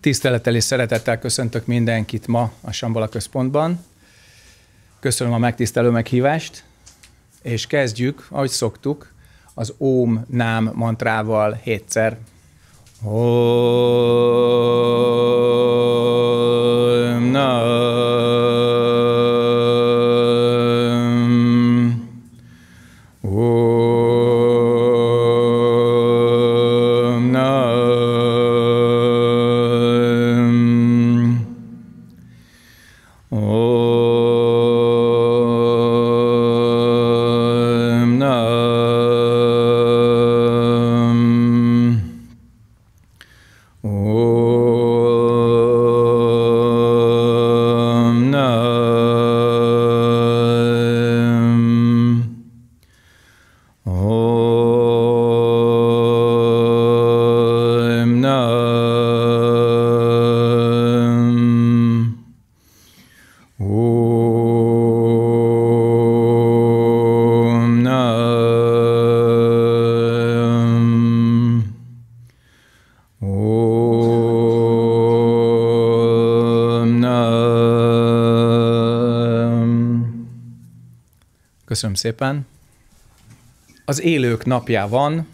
Tisztelettel és szeretettel köszöntök mindenkit ma a Sambala Központban. Köszönöm a megtisztelő meghívást, és kezdjük, ahogy szoktuk, az Óm Nám mantrával hétszer. Om Nam Köszönöm szépen. Az élők napja van,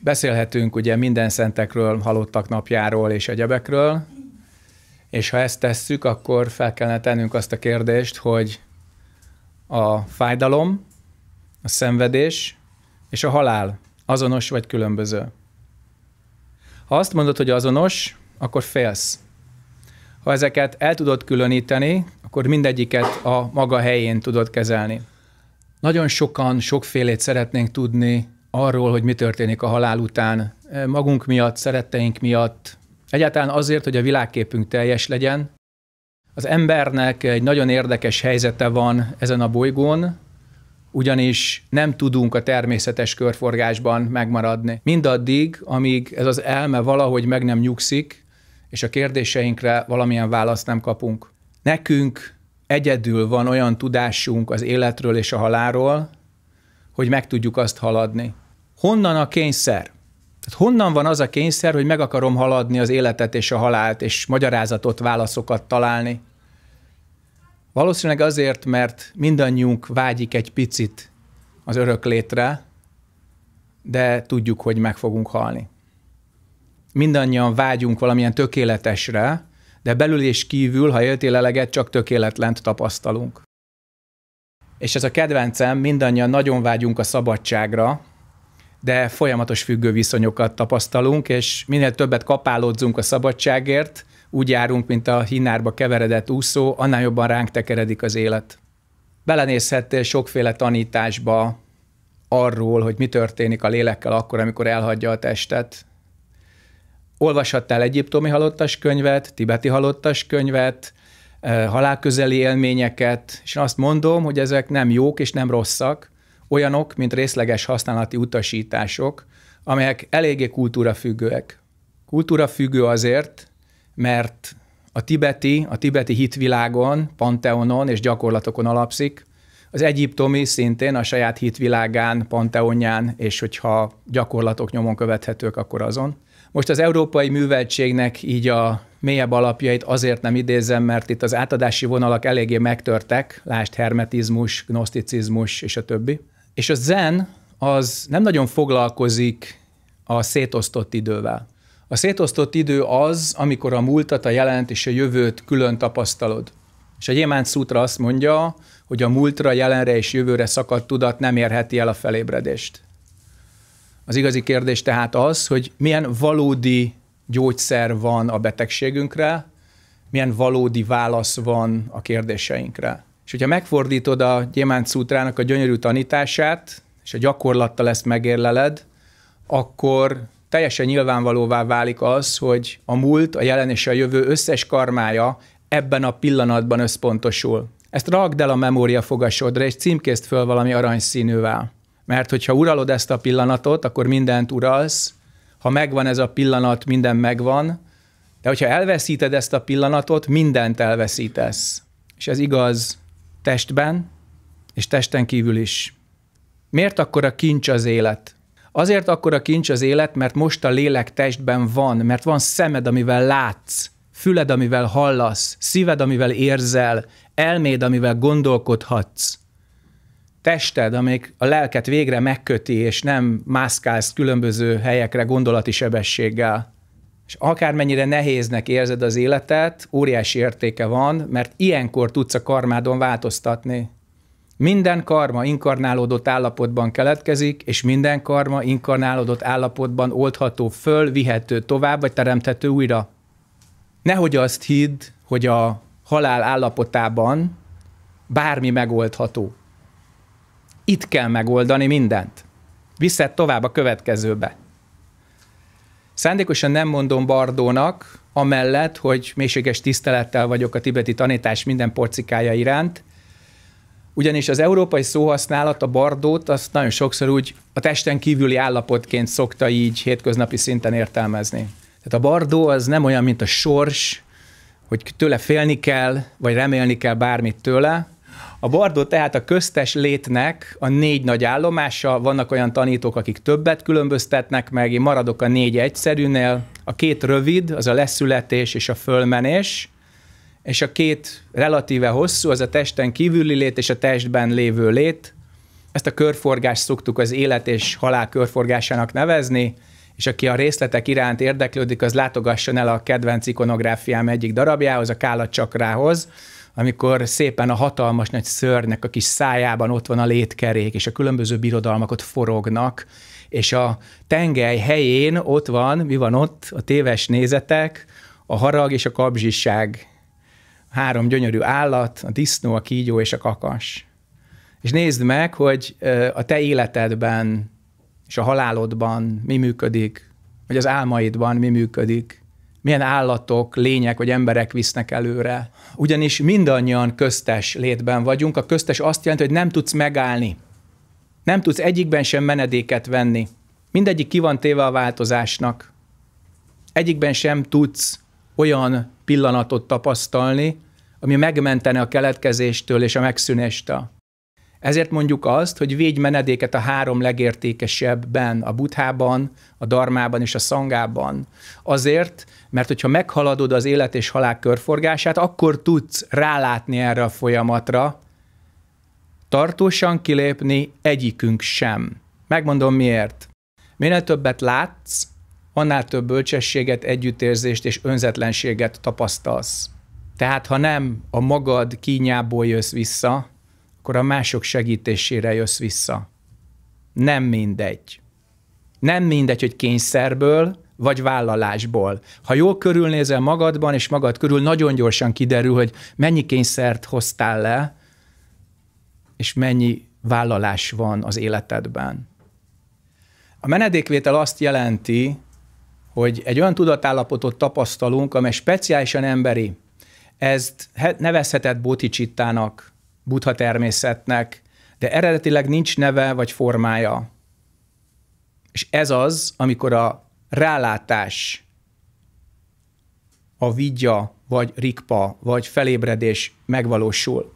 beszélhetünk ugye minden szentekről, halottak napjáról és egyebekről, és ha ezt tesszük, akkor fel kellene tennünk azt a kérdést, hogy a fájdalom, a szenvedés és a halál azonos vagy különböző. Ha azt mondod, hogy azonos, akkor félsz. Ha ezeket el tudod különíteni, akkor mindegyiket a maga helyén tudod kezelni. Nagyon sokan sokfélét szeretnénk tudni arról, hogy mi történik a halál után, e, magunk miatt, szeretteink miatt, egyáltalán azért, hogy a világképünk teljes legyen. Az embernek egy nagyon érdekes helyzete van ezen a bolygón, ugyanis nem tudunk a természetes körforgásban megmaradni. Mindaddig, amíg ez az elme valahogy meg nem nyugszik, és a kérdéseinkre valamilyen választ nem kapunk. Nekünk egyedül van olyan tudásunk az életről és a halálról, hogy meg tudjuk azt haladni. Honnan a kényszer? Tehát honnan van az a kényszer, hogy meg akarom haladni az életet és a halált, és magyarázatot, válaszokat találni? Valószínűleg azért, mert mindannyiunk vágyik egy picit az öröklétre, de tudjuk, hogy meg fogunk halni. Mindannyian vágyunk valamilyen tökéletesre, de belül és kívül, ha éltél eleget, csak tökéletlent tapasztalunk. És ez a kedvencem, mindannyian nagyon vágyunk a szabadságra, de folyamatos függő viszonyokat tapasztalunk, és minél többet kapálódzunk a szabadságért, úgy járunk, mint a hinárba keveredett úszó, annál jobban ránk tekeredik az élet. Belenézhettél sokféle tanításba arról, hogy mi történik a lélekkel akkor, amikor elhagyja a testet, olvashattál egyiptomi halottas könyvet, tibeti halottas könyvet, eh, halálközeli élményeket, és azt mondom, hogy ezek nem jók és nem rosszak, olyanok, mint részleges használati utasítások, amelyek eléggé kultúrafüggőek. Kultúrafüggő azért, mert a tibeti, a tibeti hitvilágon, panteonon és gyakorlatokon alapszik, az egyiptomi szintén a saját hitvilágán, panteonján, és hogyha gyakorlatok nyomon követhetők, akkor azon. Most az európai műveltségnek így a mélyebb alapjait azért nem idézem, mert itt az átadási vonalak eléggé megtörtek, lást hermetizmus, gnoszticizmus és a többi. És a zen az nem nagyon foglalkozik a szétosztott idővel. A szétosztott idő az, amikor a múltat, a jelent és a jövőt külön tapasztalod. És a Gyémánt Szútra azt mondja, hogy a múltra, jelenre és jövőre szakadt tudat nem érheti el a felébredést. Az igazi kérdés tehát az, hogy milyen valódi gyógyszer van a betegségünkre, milyen valódi válasz van a kérdéseinkre. És hogyha megfordítod a Gyémánt Szútrának a gyönyörű tanítását, és a gyakorlattal ezt megérleled, akkor teljesen nyilvánvalóvá válik az, hogy a múlt, a jelen és a jövő összes karmája ebben a pillanatban összpontosul. Ezt ragd el a memória fogasodra, és címkézd föl valami aranyszínűvel. Mert hogyha uralod ezt a pillanatot, akkor mindent uralsz, ha megvan ez a pillanat, minden megvan, de hogyha elveszíted ezt a pillanatot, mindent elveszítesz. És ez igaz testben, és testen kívül is. Miért akkor a kincs az élet? Azért akkor a kincs az élet, mert most a lélek testben van, mert van szemed, amivel látsz, füled, amivel hallasz, szíved, amivel érzel, elméd, amivel gondolkodhatsz tested, amelyik a lelket végre megköti, és nem mászkálsz különböző helyekre gondolati sebességgel. És akármennyire nehéznek érzed az életet, óriási értéke van, mert ilyenkor tudsz a karmádon változtatni. Minden karma inkarnálódott állapotban keletkezik, és minden karma inkarnálódott állapotban oldható föl, vihető tovább, vagy teremthető újra. Nehogy azt hidd, hogy a halál állapotában bármi megoldható. Itt kell megoldani mindent. Viszed tovább a következőbe. Szándékosan nem mondom Bardónak, amellett, hogy mélységes tisztelettel vagyok a tibeti tanítás minden porcikája iránt, ugyanis az európai szóhasználat, a bardót, azt nagyon sokszor úgy a testen kívüli állapotként szokta így hétköznapi szinten értelmezni. Tehát a bardó az nem olyan, mint a sors, hogy tőle félni kell, vagy remélni kell bármit tőle, a Bardó tehát a köztes létnek a négy nagy állomása, vannak olyan tanítók, akik többet különböztetnek meg, én maradok a négy egyszerűnél, a két rövid, az a leszületés és a fölmenés, és a két relatíve hosszú, az a testen kívüli lét és a testben lévő lét. Ezt a körforgást szoktuk az élet és halál körforgásának nevezni, és aki a részletek iránt érdeklődik, az látogasson el a kedvenc ikonográfiám egyik darabjához, a Kála Csakrához, amikor szépen a hatalmas nagy szörnek a kis szájában ott van a létkerék, és a különböző birodalmak ott forognak, és a tengely helyén ott van, mi van ott, a téves nézetek, a harag és a kabzsisság, három gyönyörű állat, a disznó, a kígyó és a kakas. És nézd meg, hogy a te életedben és a halálodban mi működik, vagy az álmaidban mi működik, milyen állatok, lények vagy emberek visznek előre. Ugyanis mindannyian köztes létben vagyunk. A köztes azt jelenti, hogy nem tudsz megállni. Nem tudsz egyikben sem menedéket venni. Mindegyik ki van téve a változásnak. Egyikben sem tudsz olyan pillanatot tapasztalni, ami megmentene a keletkezéstől és a megszűnéstől. Ezért mondjuk azt, hogy védj menedéket a három legértékesebben, a buthában, a darmában és a szangában. Azért, mert hogyha meghaladod az élet és halál körforgását, akkor tudsz rálátni erre a folyamatra, tartósan kilépni egyikünk sem. Megmondom miért. Minél többet látsz, annál több bölcsességet, együttérzést és önzetlenséget tapasztalsz. Tehát ha nem a magad kínyából jössz vissza, akkor a mások segítésére jössz vissza. Nem mindegy. Nem mindegy, hogy kényszerből, vagy vállalásból. Ha jól körülnézel magadban, és magad körül nagyon gyorsan kiderül, hogy mennyi kényszert hoztál le, és mennyi vállalás van az életedben. A menedékvétel azt jelenti, hogy egy olyan tudatállapotot tapasztalunk, amely speciálisan emberi. Ezt nevezhetett bóticsittának, buddha természetnek, de eredetileg nincs neve vagy formája. És ez az, amikor a rálátás, a vigya, vagy rikpa, vagy felébredés megvalósul.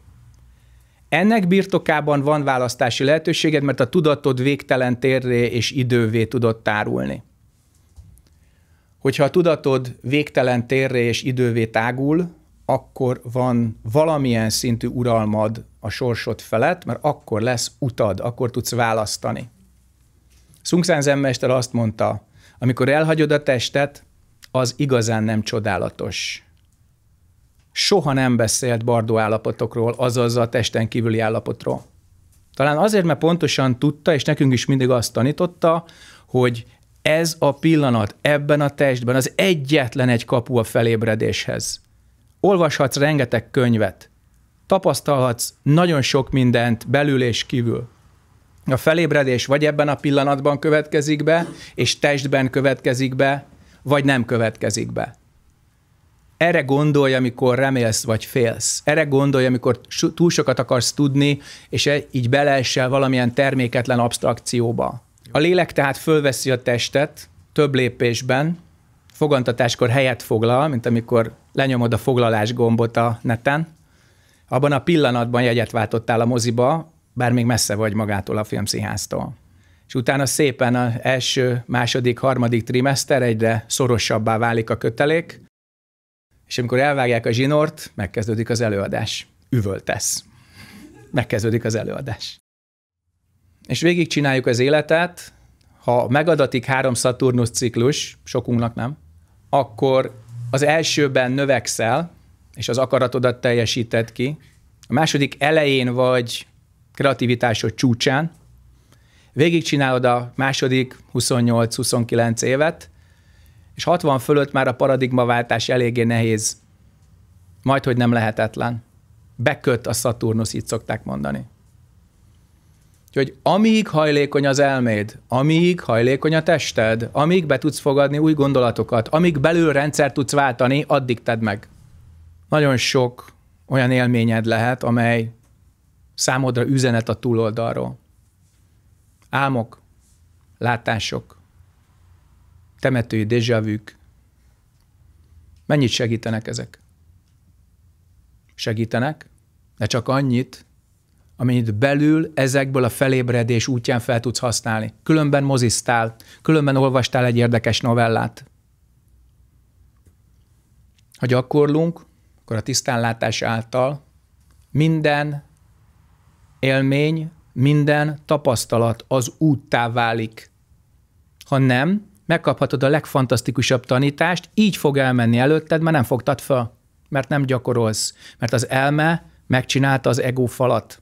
Ennek birtokában van választási lehetőséged, mert a tudatod végtelen térré és idővé tudott tárulni. Hogyha a tudatod végtelen térre és idővé tágul, akkor van valamilyen szintű uralmad a sorsod felett, mert akkor lesz utad, akkor tudsz választani. Szungszán zenmester azt mondta, amikor elhagyod a testet, az igazán nem csodálatos. Soha nem beszélt bardó állapotokról, azaz a testen kívüli állapotról. Talán azért, mert pontosan tudta, és nekünk is mindig azt tanította, hogy ez a pillanat ebben a testben az egyetlen egy kapu a felébredéshez olvashatsz rengeteg könyvet, tapasztalhatsz nagyon sok mindent belül és kívül. A felébredés vagy ebben a pillanatban következik be, és testben következik be, vagy nem következik be. Erre gondolj, amikor remélsz vagy félsz. Erre gondolj, amikor túl sokat akarsz tudni, és e-, így beleessel valamilyen terméketlen abstrakcióba. A lélek tehát fölveszi a testet több lépésben, fogantatáskor helyet foglal, mint amikor lenyomod a foglalás gombot a neten, abban a pillanatban jegyet váltottál a moziba, bár még messze vagy magától a filmszínháztól. És utána szépen az első, második, harmadik trimester egyre szorosabbá válik a kötelék, és amikor elvágják a zsinort, megkezdődik az előadás. Üvöltesz. Megkezdődik az előadás. És végigcsináljuk az életet, ha megadatik három Saturnus ciklus, sokunknak nem, akkor az elsőben növekszel, és az akaratodat teljesíted ki, a második elején vagy kreativitásod csúcsán, végigcsinálod a második 28-29 évet, és 60 fölött már a paradigmaváltás eléggé nehéz, majd hogy nem lehetetlen. Beköt a Szaturnusz, így szokták mondani. Úgyhogy amíg hajlékony az elméd, amíg hajlékony a tested, amíg be tudsz fogadni új gondolatokat, amíg belül rendszer tudsz váltani, addig tedd meg. Nagyon sok olyan élményed lehet, amely számodra üzenet a túloldalról. Álmok, látások, temetői dézsavűk. Mennyit segítenek ezek? Segítenek, de csak annyit, amennyit belül ezekből a felébredés útján fel tudsz használni. Különben mozisztál, különben olvastál egy érdekes novellát. Ha gyakorlunk, akkor a tisztánlátás által minden élmény, minden tapasztalat az úttá válik. Ha nem, megkaphatod a legfantasztikusabb tanítást, így fog elmenni előtted, mert nem fogtad fel, mert nem gyakorolsz, mert az elme megcsinálta az ego falat.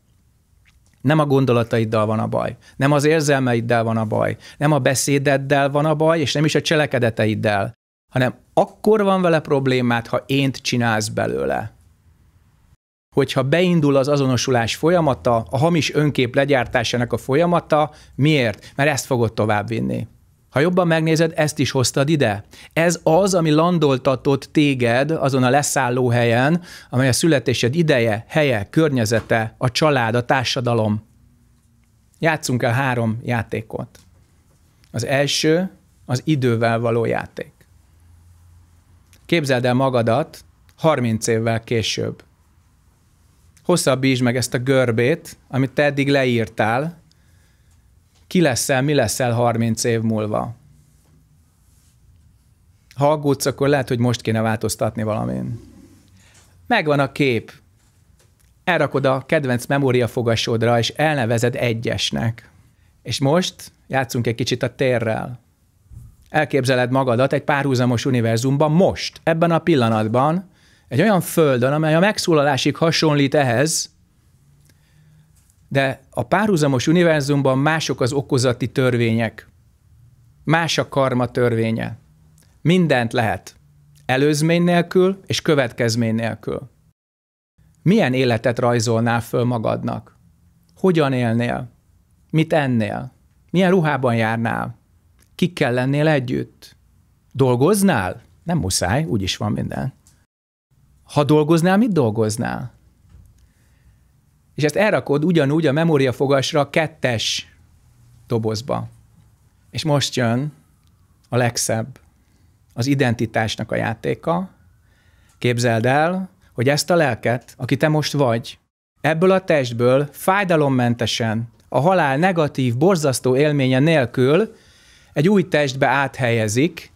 Nem a gondolataiddal van a baj, nem az érzelmeiddel van a baj, nem a beszédeddel van a baj, és nem is a cselekedeteiddel, hanem akkor van vele problémát, ha ént csinálsz belőle. Hogyha beindul az azonosulás folyamata, a hamis önkép legyártásának a folyamata, miért? Mert ezt fogod továbbvinni. Ha jobban megnézed, ezt is hoztad ide. Ez az, ami landoltatott téged azon a leszálló helyen, amely a születésed ideje, helye, környezete, a család, a társadalom. Játszunk el három játékot. Az első az idővel való játék. Képzeld el magadat 30 évvel később. Hosszabbítsd meg ezt a görbét, amit te eddig leírtál, ki leszel, mi leszel 30 év múlva? Ha aggódsz, akkor lehet, hogy most kéne változtatni valamin. Megvan a kép. Elrakod a kedvenc memóriafogasodra, és elnevezed egyesnek. És most játszunk egy kicsit a térrel. Elképzeled magadat egy párhuzamos univerzumban most, ebben a pillanatban, egy olyan földön, amely a megszólalásig hasonlít ehhez, de a párhuzamos univerzumban mások az okozati törvények, más a karma törvénye. Mindent lehet. Előzmény nélkül és következmény nélkül. Milyen életet rajzolnál föl magadnak? Hogyan élnél? Mit ennél? Milyen ruhában járnál? Kikkel lennél együtt? Dolgoznál? Nem muszáj, úgyis van minden. Ha dolgoznál, mit dolgoznál? és ezt elrakod ugyanúgy a memóriafogasra kettes dobozba. És most jön a legszebb, az identitásnak a játéka. Képzeld el, hogy ezt a lelket, aki te most vagy, ebből a testből fájdalommentesen, a halál negatív, borzasztó élménye nélkül egy új testbe áthelyezik,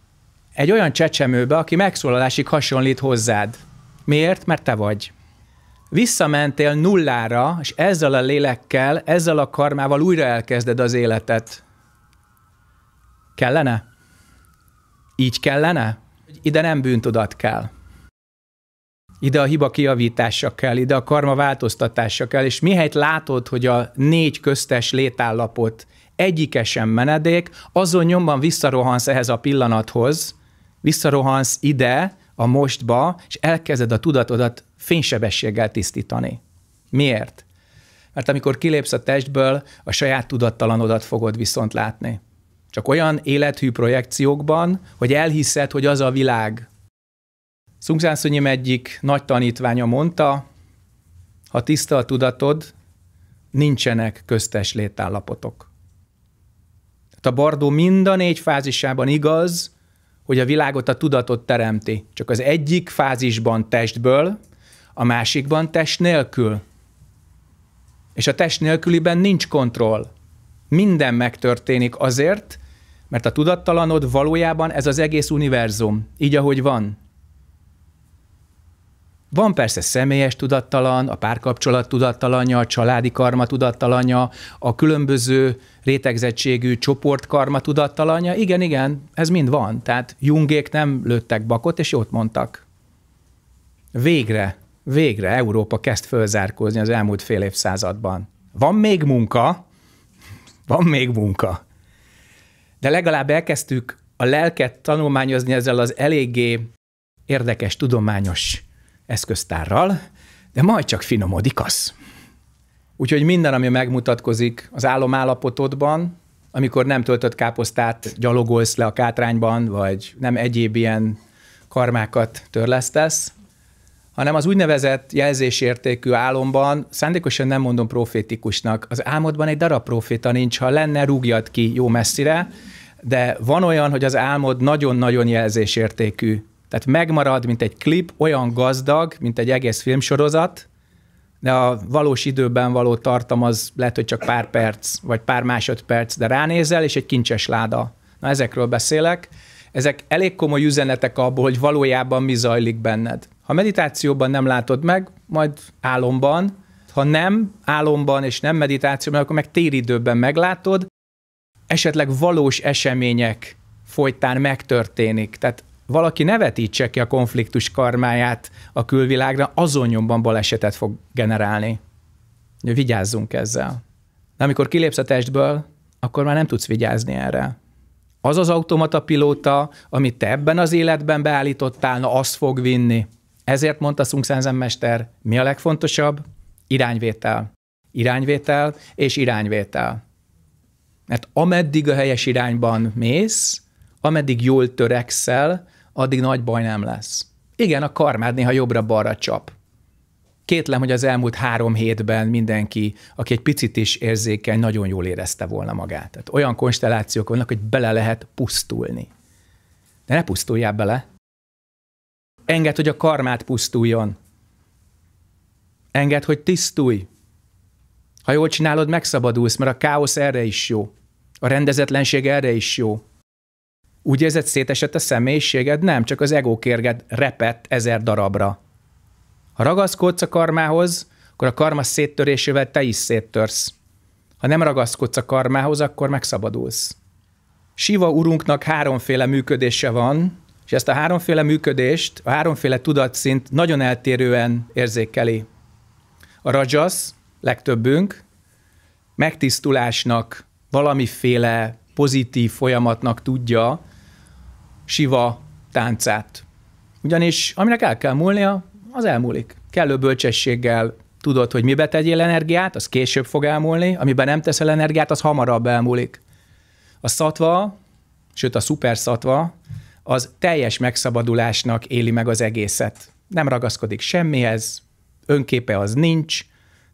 egy olyan csecsemőbe, aki megszólalásig hasonlít hozzád. Miért? Mert te vagy visszamentél nullára, és ezzel a lélekkel, ezzel a karmával újra elkezded az életet. Kellene? Így kellene? Ide nem bűntudat kell. Ide a hiba kiavítása kell, ide a karma változtatása kell, és mihelyt látod, hogy a négy köztes létállapot egyike sem menedék, azon nyomban visszarohansz ehhez a pillanathoz, visszarohansz ide, a mostba, és elkezded a tudatodat fénysebességgel tisztítani. Miért? Mert amikor kilépsz a testből, a saját tudattalanodat fogod viszont látni. Csak olyan élethű projekciókban, hogy elhiszed, hogy az a világ. Szungzánszonyim egyik nagy tanítványa mondta, ha tiszta a tudatod, nincsenek köztes létállapotok. Tehát a bardó mind a négy fázisában igaz, hogy a világot a tudatot teremti. Csak az egyik fázisban testből, a másikban test nélkül. És a test nélküliben nincs kontroll. Minden megtörténik azért, mert a tudattalanod valójában ez az egész univerzum, így ahogy van. Van persze személyes tudattalan, a párkapcsolat tudattalanja, a családi karma tudattalanja, a különböző rétegzettségű csoportkarma tudattalanja. Igen, igen, ez mind van. Tehát Jungék nem lőttek bakot, és jót mondtak. Végre végre Európa kezd fölzárkózni az elmúlt fél évszázadban. Van még munka, van még munka. De legalább elkezdtük a lelket tanulmányozni ezzel az eléggé érdekes tudományos eszköztárral, de majd csak finomodik az. Úgyhogy minden, ami megmutatkozik az álomállapotodban, amikor nem töltött káposztát gyalogolsz le a kátrányban, vagy nem egyéb ilyen karmákat törlesztesz, hanem az úgynevezett jelzésértékű álomban, szándékosan nem mondom profétikusnak, az álmodban egy darab proféta nincs, ha lenne, rúgjad ki jó messzire, de van olyan, hogy az álmod nagyon-nagyon jelzésértékű. Tehát megmarad, mint egy klip, olyan gazdag, mint egy egész filmsorozat, de a valós időben való tartam az lehet, hogy csak pár perc, vagy pár másodperc, de ránézel, és egy kincses láda. Na, ezekről beszélek. Ezek elég komoly üzenetek abból, hogy valójában mi zajlik benned. Ha meditációban nem látod meg, majd álomban, ha nem álomban és nem meditációban, akkor meg téridőben meglátod, esetleg valós események folytán megtörténik. Tehát valaki nevetítse ki a konfliktus karmáját a külvilágra, azon nyomban balesetet fog generálni. Vigyázzunk ezzel. De amikor kilépsz a testből, akkor már nem tudsz vigyázni erre. Az az automata pilóta, amit te ebben az életben beállítottál, na azt fog vinni. Ezért mondta Sun Senzen mester, mi a legfontosabb? Irányvétel. Irányvétel és irányvétel. Mert ameddig a helyes irányban mész, ameddig jól törekszel, addig nagy baj nem lesz. Igen, a karmád néha jobbra-balra csap. Kétlem, hogy az elmúlt három hétben mindenki, aki egy picit is érzékeny, nagyon jól érezte volna magát. Tehát olyan konstellációk vannak, hogy bele lehet pusztulni. De ne pusztuljál bele, Engedd, hogy a karmát pusztuljon. Engedd, hogy tisztulj. Ha jól csinálod, megszabadulsz, mert a káosz erre is jó. A rendezetlenség erre is jó. Úgy érzed, szétesett a személyiséged? Nem, csak az ego kérged repett ezer darabra. Ha ragaszkodsz a karmához, akkor a karma széttörésével te is széttörsz. Ha nem ragaszkodsz a karmához, akkor megszabadulsz. Siva urunknak háromféle működése van, és ezt a háromféle működést, a háromféle tudatszint nagyon eltérően érzékeli. A rajasz, legtöbbünk, megtisztulásnak, valamiféle pozitív folyamatnak tudja siva táncát. Ugyanis aminek el kell múlnia, az elmúlik. Kellő bölcsességgel tudod, hogy mibe tegyél energiát, az később fog elmúlni, amiben nem teszel energiát, az hamarabb elmúlik. A szatva, sőt a szuperszatva, az teljes megszabadulásnak éli meg az egészet. Nem ragaszkodik semmihez, önképe az nincs,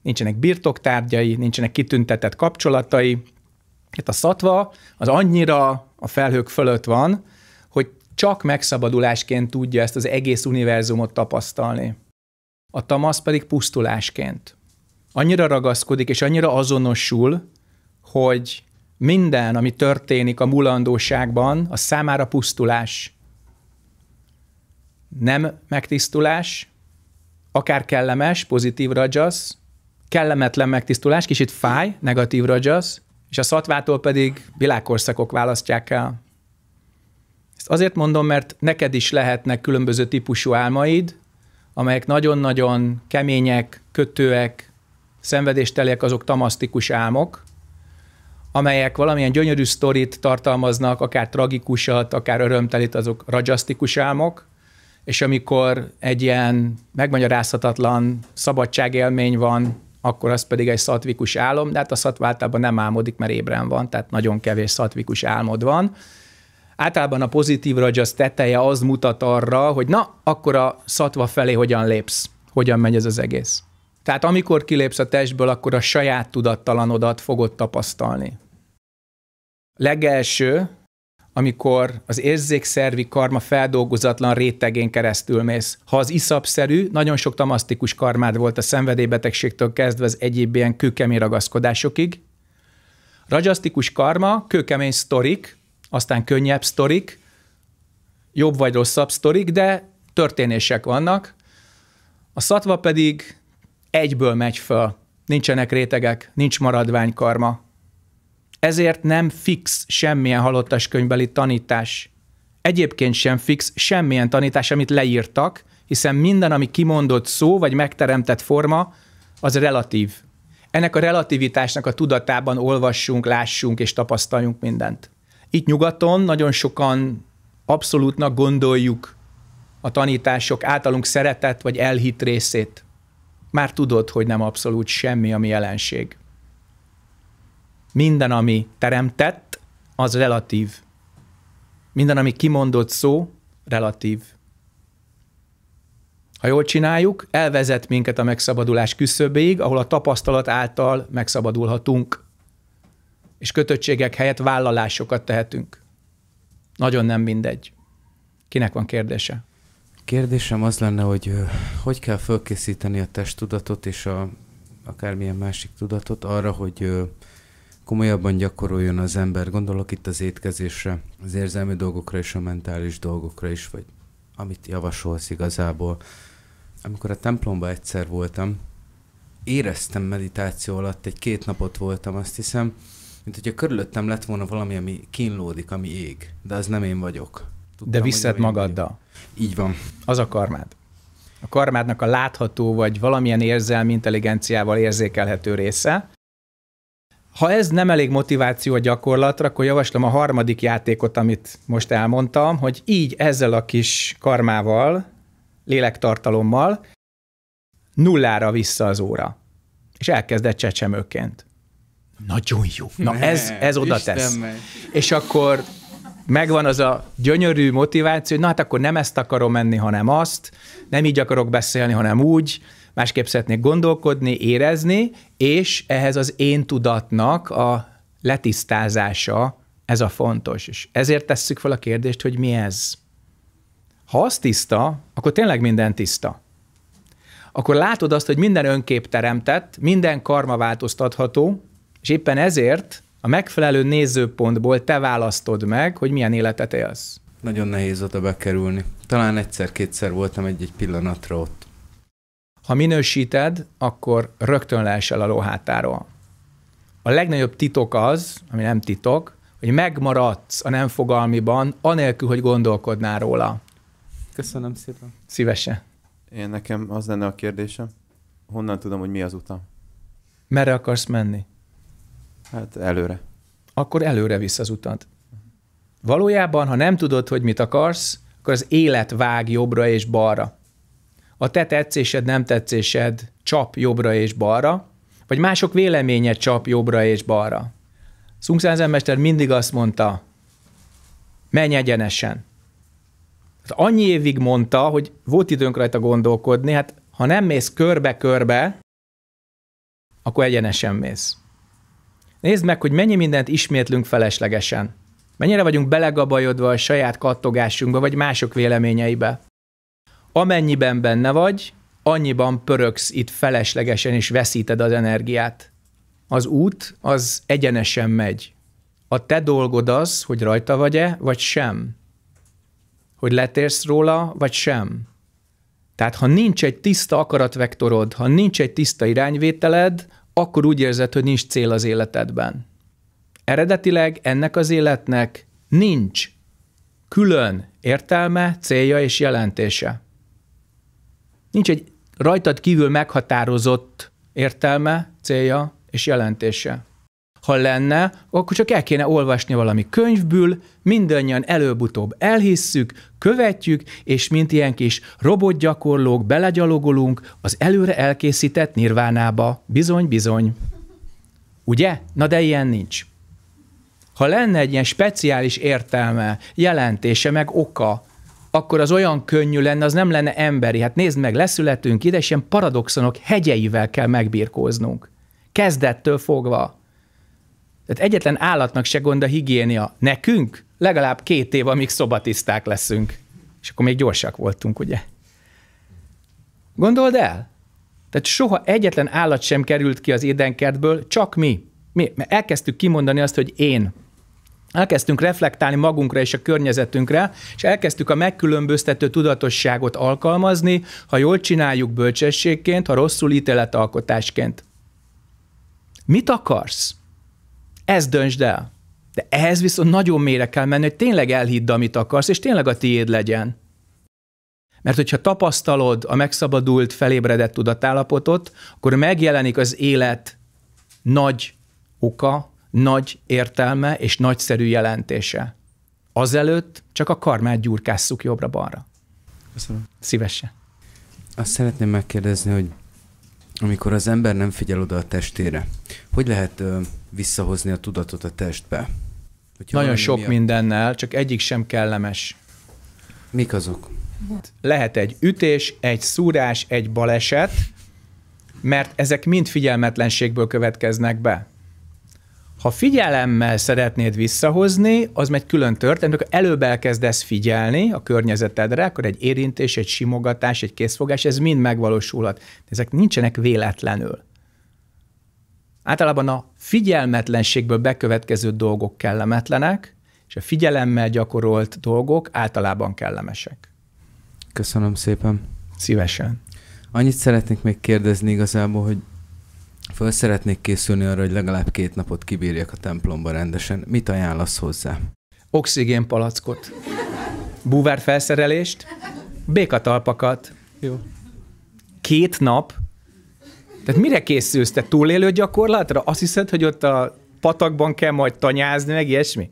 nincsenek birtoktárgyai, nincsenek kitüntetett kapcsolatai. Hát a szatva az annyira a felhők fölött van, hogy csak megszabadulásként tudja ezt az egész univerzumot tapasztalni. A tamasz pedig pusztulásként. Annyira ragaszkodik és annyira azonosul, hogy minden, ami történik a mulandóságban, a számára pusztulás. Nem megtisztulás, akár kellemes, pozitív rajasz, kellemetlen megtisztulás, kicsit fáj, negatív rajasz, és a szatvától pedig világkorszakok választják el. Ezt azért mondom, mert neked is lehetnek különböző típusú álmaid, amelyek nagyon-nagyon kemények, kötőek, szenvedésteliek, azok tamasztikus álmok, amelyek valamilyen gyönyörű sztorit tartalmaznak, akár tragikusat, akár örömtelit, azok rajasztikus álmok, és amikor egy ilyen megmagyarázhatatlan szabadságélmény van, akkor az pedig egy szatvikus álom, de hát a szatv általában nem álmodik, mert ébren van, tehát nagyon kevés szatvikus álmod van. Általában a pozitív rajasz teteje az mutat arra, hogy na, akkor a szatva felé hogyan lépsz, hogyan megy ez az egész. Tehát amikor kilépsz a testből, akkor a saját tudattalanodat fogod tapasztalni. Legelső, amikor az érzékszervi karma feldolgozatlan rétegén keresztül mész. Ha az iszapszerű, nagyon sok tamasztikus karmád volt a szenvedélybetegségtől kezdve az egyéb ilyen kőkemény ragaszkodásokig. Rajasztikus karma, kőkemény sztorik, aztán könnyebb sztorik, jobb vagy rosszabb sztorik, de történések vannak. A szatva pedig egyből megy föl. Nincsenek rétegek, nincs maradvány karma. Ezért nem fix semmilyen halottas könyvbeli tanítás. Egyébként sem fix semmilyen tanítás, amit leírtak, hiszen minden, ami kimondott szó vagy megteremtett forma, az relatív. Ennek a relativitásnak a tudatában olvassunk, lássunk és tapasztaljunk mindent. Itt nyugaton nagyon sokan abszolútnak gondoljuk a tanítások általunk szeretett vagy elhit részét. Már tudod, hogy nem abszolút semmi, ami jelenség minden, ami teremtett, az relatív. Minden, ami kimondott szó, relatív. Ha jól csináljuk, elvezet minket a megszabadulás küszöbéig, ahol a tapasztalat által megszabadulhatunk, és kötöttségek helyett vállalásokat tehetünk. Nagyon nem mindegy. Kinek van kérdése? Kérdésem az lenne, hogy hogy kell fölkészíteni a testtudatot és a akármilyen másik tudatot arra, hogy komolyabban gyakoroljon az ember. Gondolok itt az étkezésre, az érzelmi dolgokra és a mentális dolgokra is, vagy amit javasolsz igazából. Amikor a templomba egyszer voltam, éreztem meditáció alatt, egy két napot voltam, azt hiszem, mint hogyha körülöttem lett volna valami, ami kínlódik, ami ég, de az nem én vagyok. Tudtam, de viszed magaddal. Vagyok. Így van. Az a karmád. A karmádnak a látható, vagy valamilyen érzelmi intelligenciával érzékelhető része, ha ez nem elég motiváció a gyakorlatra, akkor javaslom a harmadik játékot, amit most elmondtam, hogy így ezzel a kis karmával, lélektartalommal nullára vissza az óra. És elkezdett csecsemőként. Nagyon jó. Na ne, ez, ez oda Isten tesz. Meg. És akkor megvan az a gyönyörű motiváció, hogy na hát akkor nem ezt akarom menni, hanem azt, nem így akarok beszélni, hanem úgy, másképp szeretnék gondolkodni, érezni, és ehhez az én tudatnak a letisztázása, ez a fontos. És ezért tesszük fel a kérdést, hogy mi ez. Ha az tiszta, akkor tényleg minden tiszta. Akkor látod azt, hogy minden önkép teremtett, minden karma változtatható, és éppen ezért a megfelelő nézőpontból te választod meg, hogy milyen életet élsz. Nagyon nehéz oda bekerülni. Talán egyszer-kétszer voltam egy-egy pillanatra ott. Ha minősíted, akkor rögtön leesel a lóhátáról. A legnagyobb titok az, ami nem titok, hogy megmaradsz a nem fogalmiban, anélkül, hogy gondolkodnál róla. Köszönöm szépen. Szívesen. Én nekem az lenne a kérdésem, honnan tudom, hogy mi az utam? Merre akarsz menni? Hát előre. Akkor előre visz az utat. Valójában, ha nem tudod, hogy mit akarsz, akkor az élet vág jobbra és balra a te tetszésed, nem tetszésed csap jobbra és balra, vagy mások véleménye csap jobbra és balra. Szung mester mindig azt mondta, menj egyenesen. Hát annyi évig mondta, hogy volt időnk rajta gondolkodni, hát ha nem mész körbe-körbe, akkor egyenesen mész. Nézd meg, hogy mennyi mindent ismétlünk feleslegesen. Mennyire vagyunk belegabajodva a saját kattogásunkba, vagy mások véleményeibe. Amennyiben benne vagy, annyiban pörögsz itt feleslegesen, és veszíted az energiát. Az út az egyenesen megy. A te dolgod az, hogy rajta vagy-e, vagy sem. Hogy letérsz róla, vagy sem. Tehát ha nincs egy tiszta akaratvektorod, ha nincs egy tiszta irányvételed, akkor úgy érzed, hogy nincs cél az életedben. Eredetileg ennek az életnek nincs külön értelme, célja és jelentése. Nincs egy rajtad kívül meghatározott értelme, célja és jelentése. Ha lenne, akkor csak el kéne olvasni valami könyvből, mindannyian előbb-utóbb elhisszük, követjük, és mint ilyen kis robotgyakorlók belegyalogolunk az előre elkészített nirvánába. Bizony, bizony. Ugye? Na de ilyen nincs. Ha lenne egy ilyen speciális értelme, jelentése, meg oka, akkor az olyan könnyű lenne, az nem lenne emberi. Hát nézd meg, leszületünk ide, és ilyen paradoxonok hegyeivel kell megbirkóznunk. Kezdettől fogva. Tehát egyetlen állatnak se gond a higiénia. Nekünk legalább két év, amíg szobatiszták leszünk. És akkor még gyorsak voltunk, ugye? Gondold el? Tehát soha egyetlen állat sem került ki az édenkertből, csak mi. Mi mert elkezdtük kimondani azt, hogy én elkezdtünk reflektálni magunkra és a környezetünkre, és elkezdtük a megkülönböztető tudatosságot alkalmazni, ha jól csináljuk bölcsességként, ha rosszul ítéletalkotásként. Mit akarsz? Ez döntsd el. De ehhez viszont nagyon mélyre kell menni, hogy tényleg elhidd, amit akarsz, és tényleg a tiéd legyen. Mert hogyha tapasztalod a megszabadult, felébredett tudatállapotot, akkor megjelenik az élet nagy oka, nagy értelme és nagyszerű jelentése. Azelőtt csak a karmát gyurkásszuk jobbra-balra. Köszönöm. Szívesen. Azt szeretném megkérdezni, hogy amikor az ember nem figyel oda a testére, hogy lehet ö, visszahozni a tudatot a testbe? Hogyha Nagyon sok miatt... mindennel, csak egyik sem kellemes. Mik azok? Lehet egy ütés, egy szúrás, egy baleset, mert ezek mind figyelmetlenségből következnek be. Ha figyelemmel szeretnéd visszahozni, az megy külön történet, amikor előbb elkezdesz figyelni a környezetedre, akkor egy érintés, egy simogatás, egy készfogás, ez mind megvalósulhat. Ezek nincsenek véletlenül. Általában a figyelmetlenségből bekövetkező dolgok kellemetlenek, és a figyelemmel gyakorolt dolgok általában kellemesek. Köszönöm szépen. Szívesen. Annyit szeretnék még kérdezni igazából, hogy Föl szeretnék készülni arra, hogy legalább két napot kibírjak a templomba rendesen. Mit ajánlasz hozzá? Oxigénpalackot. búvár felszerelést, békatalpakat. Jó. Két nap? Tehát mire készülsz? Te túlélő gyakorlatra? Azt hiszed, hogy ott a patakban kell majd tanyázni, meg ilyesmi?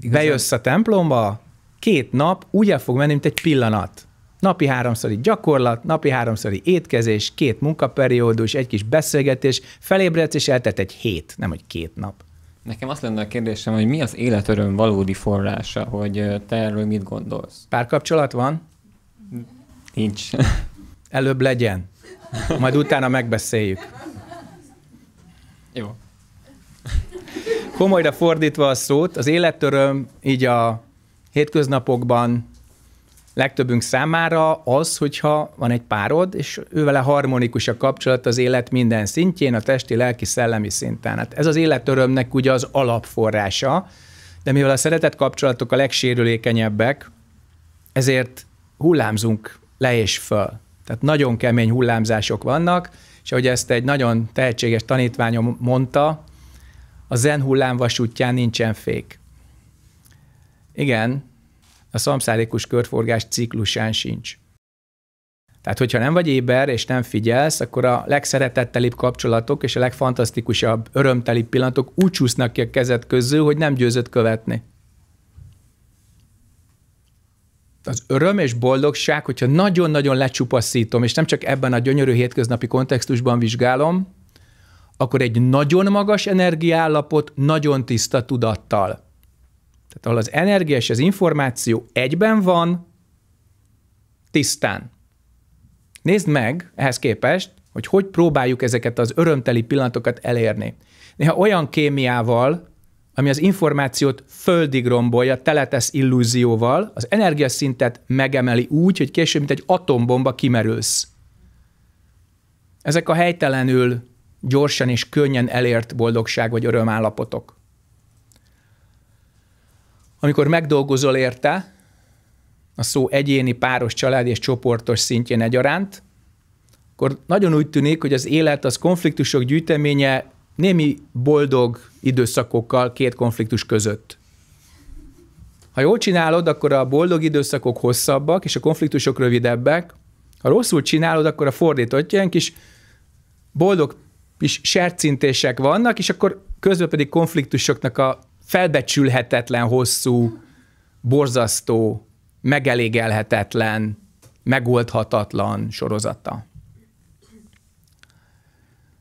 Igazán? Bejössz a templomba, két nap, úgy el fog menni, mint egy pillanat. Napi háromszori gyakorlat, napi háromszori étkezés, két munkaperiódus, egy kis beszélgetés, felébredsz és eltett egy hét, nem hogy két nap. Nekem azt lenne a kérdésem, hogy mi az életöröm valódi forrása, hogy te erről mit gondolsz? Párkapcsolat van? Nincs. Előbb legyen. Majd utána megbeszéljük. Jó. Komolyra fordítva a szót, az életöröm így a hétköznapokban legtöbbünk számára az, hogyha van egy párod, és ővele harmonikus a kapcsolat az élet minden szintjén, a testi, lelki, szellemi szinten. Hát ez az életörömnek ugye az alapforrása, de mivel a szeretett kapcsolatok a legsérülékenyebbek, ezért hullámzunk le és föl. Tehát nagyon kemény hullámzások vannak, és ahogy ezt egy nagyon tehetséges tanítványom mondta, a zen hullámvasútján nincsen fék. Igen, a szamszárikus körforgás ciklusán sincs. Tehát, hogyha nem vagy éber és nem figyelsz, akkor a legszeretettelibb kapcsolatok és a legfantasztikusabb, örömteli pillanatok úgy csúsznak ki a kezed közül, hogy nem győzött követni. Az öröm és boldogság, hogyha nagyon-nagyon lecsupaszítom, és nem csak ebben a gyönyörű hétköznapi kontextusban vizsgálom, akkor egy nagyon magas energiállapot, nagyon tiszta tudattal. Tehát ahol az energia és az információ egyben van, tisztán. Nézd meg ehhez képest, hogy hogy próbáljuk ezeket az örömteli pillanatokat elérni. Néha olyan kémiával, ami az információt földig rombolja, teletesz illúzióval, az energiaszintet megemeli úgy, hogy később, mint egy atombomba kimerülsz. Ezek a helytelenül gyorsan és könnyen elért boldogság vagy örömállapotok. Amikor megdolgozol érte, a szó egyéni, páros, család és csoportos szintjén egyaránt, akkor nagyon úgy tűnik, hogy az élet az konfliktusok gyűjteménye némi boldog időszakokkal két konfliktus között. Ha jól csinálod, akkor a boldog időszakok hosszabbak, és a konfliktusok rövidebbek. Ha rosszul csinálod, akkor a fordított ilyen kis boldog kis sercintések vannak, és akkor közben pedig konfliktusoknak a felbecsülhetetlen hosszú, borzasztó, megelégelhetetlen, megoldhatatlan sorozata.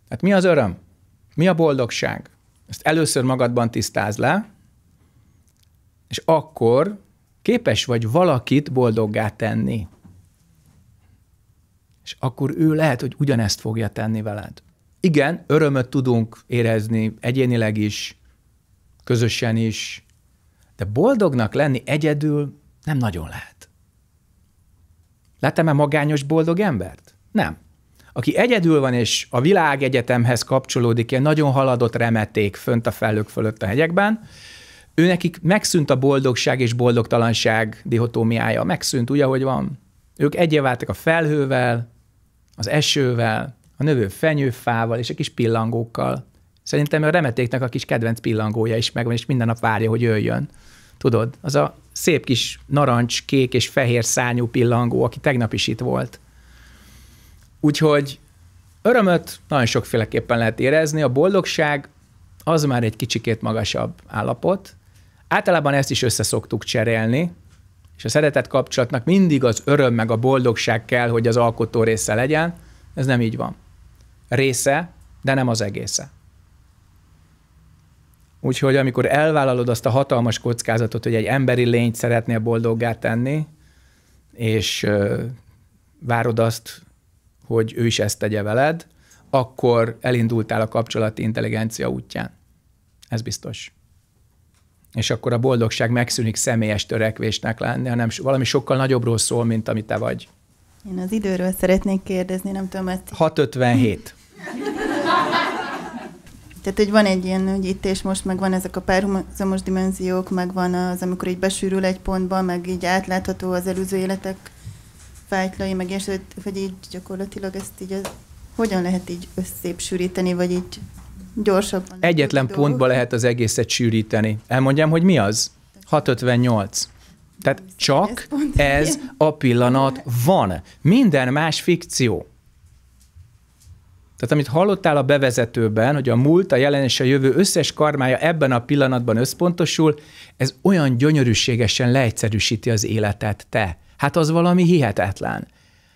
Hát mi az öröm? Mi a boldogság? Ezt először magadban tisztáz le, és akkor képes vagy valakit boldoggá tenni. És akkor ő lehet, hogy ugyanezt fogja tenni veled. Igen, örömöt tudunk érezni egyénileg is, közösen is, de boldognak lenni egyedül nem nagyon lehet. Láttam-e magányos boldog embert? Nem. Aki egyedül van és a világegyetemhez kapcsolódik, ilyen nagyon haladott remeték fönt a fellők fölött a hegyekben, ő nekik megszűnt a boldogság és boldogtalanság dihotómiája, megszűnt úgy, ahogy van. Ők egyéváltak a felhővel, az esővel, a növő fenyőfával és a kis pillangókkal. Szerintem a remetéknek a kis kedvenc pillangója is megvan, és minden nap várja, hogy jöjjön. Tudod, az a szép kis narancs, kék és fehér szányú pillangó, aki tegnap is itt volt. Úgyhogy örömöt nagyon sokféleképpen lehet érezni, a boldogság az már egy kicsikét magasabb állapot. Általában ezt is összeszoktuk cserélni, és a szeretet kapcsolatnak mindig az öröm meg a boldogság kell, hogy az alkotó része legyen. Ez nem így van. Része, de nem az egésze. Úgyhogy amikor elvállalod azt a hatalmas kockázatot, hogy egy emberi lényt szeretnél boldoggá tenni, és várod azt, hogy ő is ezt tegye veled, akkor elindultál a kapcsolati intelligencia útján. Ez biztos. És akkor a boldogság megszűnik személyes törekvésnek lenni, hanem valami sokkal nagyobbról szól, mint amit te vagy. Én az időről szeretnék kérdezni, nem tudom, mert... 657. Tehát, hogy van egy ilyen, hogy itt és most, meg van ezek a párhuzamos dimenziók, meg van az, amikor így besűrül egy pontba, meg így átlátható az előző életek fájtlai, meg és hogy, így gyakorlatilag ezt így, az, hogyan lehet így összép sűríteni, vagy így gyorsabban? Egyetlen pontba dolgok. lehet az egészet sűríteni. Elmondjam, hogy mi az? 658. Tehát csak ez a pillanat van. Minden más fikció. Tehát amit hallottál a bevezetőben, hogy a múlt, a jelen és a jövő összes karmája ebben a pillanatban összpontosul, ez olyan gyönyörűségesen leegyszerűsíti az életet te. Hát az valami hihetetlen.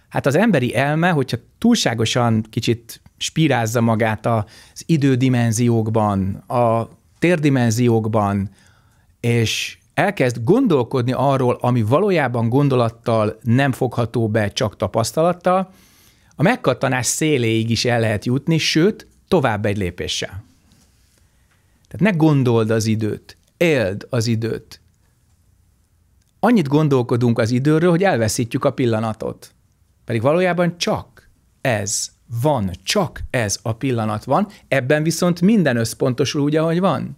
Hát az emberi elme, hogyha túlságosan kicsit spirázza magát az idődimenziókban, a térdimenziókban, és elkezd gondolkodni arról, ami valójában gondolattal nem fogható be, csak tapasztalattal, a megkattanás széléig is el lehet jutni, sőt, tovább egy lépéssel. Tehát ne gondold az időt, éld az időt. Annyit gondolkodunk az időről, hogy elveszítjük a pillanatot. Pedig valójában csak ez van, csak ez a pillanat van, ebben viszont minden összpontosul úgy, ahogy van.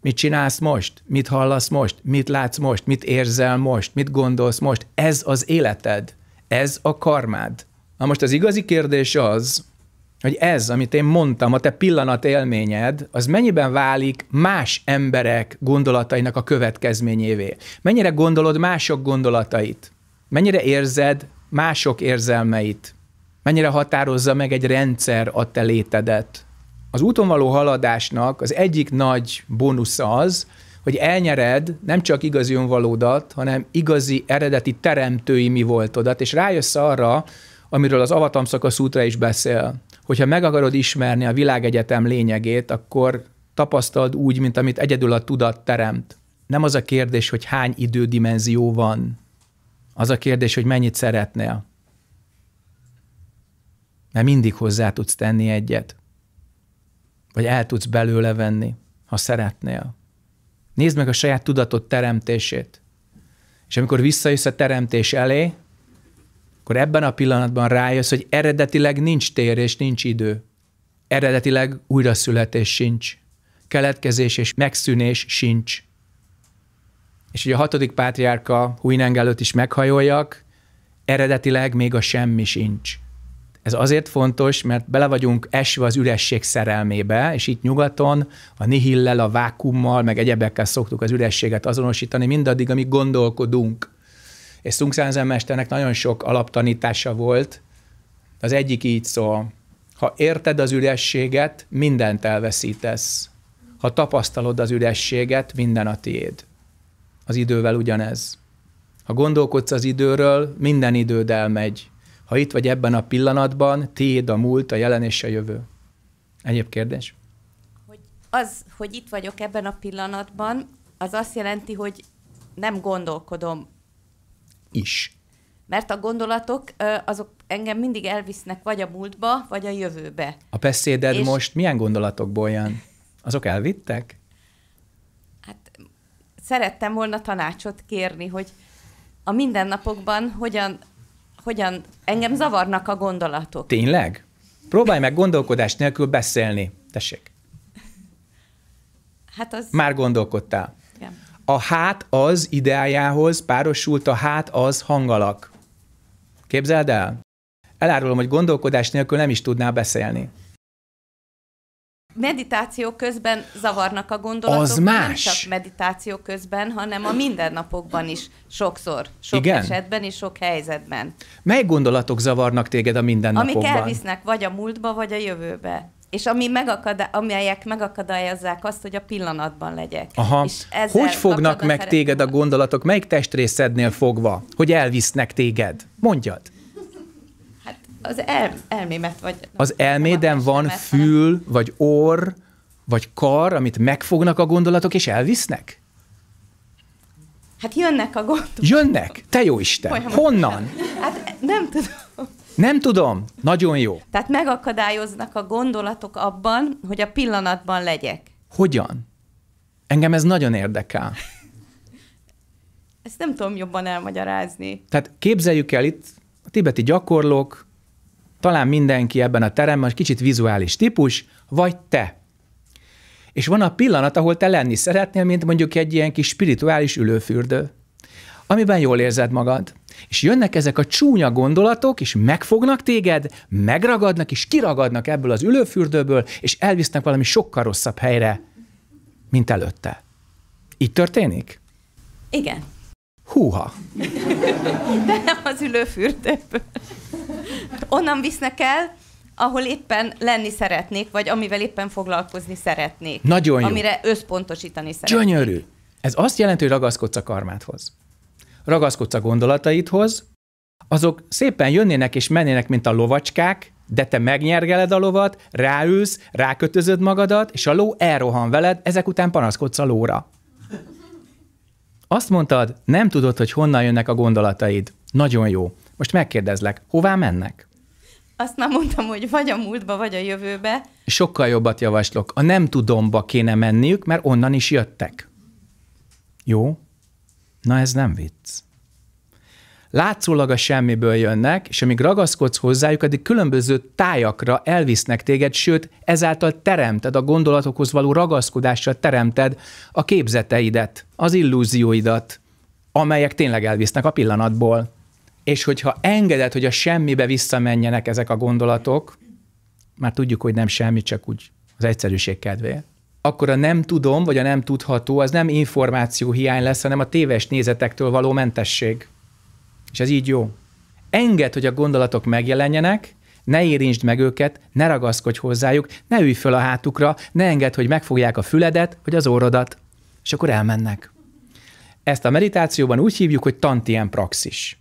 Mit csinálsz most? Mit hallasz most? Mit látsz most? Mit érzel most? Mit gondolsz most? Ez az életed. Ez a karmád. Na most az igazi kérdés az, hogy ez, amit én mondtam, a te pillanat élményed, az mennyiben válik más emberek gondolatainak a következményévé? Mennyire gondolod mások gondolatait? Mennyire érzed mások érzelmeit? Mennyire határozza meg egy rendszer a te létedet? Az úton való haladásnak az egyik nagy bónusza az, hogy elnyered nem csak igazi önvalódat, hanem igazi eredeti teremtői mi voltodat, és rájössz arra, amiről az Avatamszaka útra is beszél. Hogyha meg akarod ismerni a világegyetem lényegét, akkor tapasztald úgy, mint amit egyedül a tudat teremt. Nem az a kérdés, hogy hány idődimenzió van. Az a kérdés, hogy mennyit szeretnél. Mert mindig hozzá tudsz tenni egyet. Vagy el tudsz belőle venni, ha szeretnél. Nézd meg a saját tudatod teremtését. És amikor visszajössz a teremtés elé, akkor ebben a pillanatban rájössz, hogy eredetileg nincs tér és nincs idő. Eredetileg újraszületés sincs. Keletkezés és megszűnés sincs. És hogy a hatodik pátriárka Huineng előtt is meghajoljak, eredetileg még a semmi sincs. Ez azért fontos, mert bele vagyunk esve az üresség szerelmébe, és itt nyugaton a nihillel, a vákummal, meg egyebekkel szoktuk az ürességet azonosítani, mindaddig, amíg gondolkodunk. És Szunk mesternek nagyon sok alaptanítása volt. Az egyik így szól, ha érted az ürességet, mindent elveszítesz. Ha tapasztalod az ürességet, minden a tiéd. Az idővel ugyanez. Ha gondolkodsz az időről, minden időd elmegy. Ha itt vagy ebben a pillanatban, tiéd a múlt, a jelen és a jövő. Egyéb kérdés? Hogy az, hogy itt vagyok ebben a pillanatban, az azt jelenti, hogy nem gondolkodom is. Mert a gondolatok, azok engem mindig elvisznek vagy a múltba, vagy a jövőbe. A beszéded és... most milyen gondolatokból jön? Azok elvittek? Hát szerettem volna tanácsot kérni, hogy a mindennapokban hogyan, hogyan engem zavarnak a gondolatok. Tényleg? Próbálj meg gondolkodás nélkül beszélni. Tessék. Hát az... Már gondolkodtál. Igen. A hát az ideájához párosult a hát az hangalak. Képzeld el? Elárulom, hogy gondolkodás nélkül nem is tudnál beszélni. Meditáció közben zavarnak a gondolatok. Az más. Nem csak meditáció közben, hanem a mindennapokban is sokszor. Sok Igen? esetben és sok helyzetben. Mely gondolatok zavarnak téged a mindennapokban? Amik elvisznek vagy a múltba, vagy a jövőbe és ami megakadá- amelyek megakadályozzák azt, hogy a pillanatban legyek. Aha. És hogy fognak meg téged a gondolatok? Melyik testrészednél fogva, hogy elvisznek téged? Mondjad. Hát az el- elmémet vagy... Az elméden van fül, hanem... vagy orr, vagy kar, amit megfognak a gondolatok, és elvisznek? Hát jönnek a gondolatok. Jönnek? Te jó Isten! Honnan? Hát nem tudom. Nem tudom, nagyon jó. Tehát megakadályoznak a gondolatok abban, hogy a pillanatban legyek. Hogyan? Engem ez nagyon érdekel. Ezt nem tudom jobban elmagyarázni. Tehát képzeljük el itt, a tibeti gyakorlók, talán mindenki ebben a teremben, kicsit vizuális típus, vagy te. És van a pillanat, ahol te lenni szeretnél, mint mondjuk egy ilyen kis spirituális ülőfürdő, amiben jól érzed magad. És jönnek ezek a csúnya gondolatok, és megfognak téged, megragadnak, és kiragadnak ebből az ülőfürdőből, és elvisznek valami sokkal rosszabb helyre, mint előtte. Így történik? Igen. Húha. De nem az ülőfürdőből. Onnan visznek el, ahol éppen lenni szeretnék, vagy amivel éppen foglalkozni szeretnék. Nagyon jó. Amire összpontosítani szeretnék. Gyönyörű. Ez azt jelenti, hogy ragaszkodsz a karmádhoz ragaszkodsz a gondolataidhoz, azok szépen jönnének és mennének, mint a lovacskák, de te megnyergeled a lovat, ráülsz, rákötözöd magadat, és a ló elrohan veled, ezek után panaszkodsz a lóra. Azt mondtad, nem tudod, hogy honnan jönnek a gondolataid. Nagyon jó. Most megkérdezlek, hová mennek? Azt nem mondtam, hogy vagy a múltba, vagy a jövőbe. Sokkal jobbat javaslok. A nem tudomba kéne menniük, mert onnan is jöttek. Jó? Na ez nem vicc. Látszólag a semmiből jönnek, és amíg ragaszkodsz hozzájuk, addig különböző tájakra elvisznek téged, sőt, ezáltal teremted a gondolatokhoz való ragaszkodásra teremted a képzeteidet, az illúzióidat, amelyek tényleg elvisznek a pillanatból. És hogyha engeded, hogy a semmibe visszamenjenek ezek a gondolatok, már tudjuk, hogy nem semmi, csak úgy az egyszerűség kedvéért, akkor a nem tudom, vagy a nem tudható, az nem információ hiány lesz, hanem a téves nézetektől való mentesség. És ez így jó. Enged, hogy a gondolatok megjelenjenek, ne érintsd meg őket, ne ragaszkodj hozzájuk, ne ülj föl a hátukra, ne engedd, hogy megfogják a füledet, vagy az orrodat, és akkor elmennek. Ezt a meditációban úgy hívjuk, hogy tantien praxis.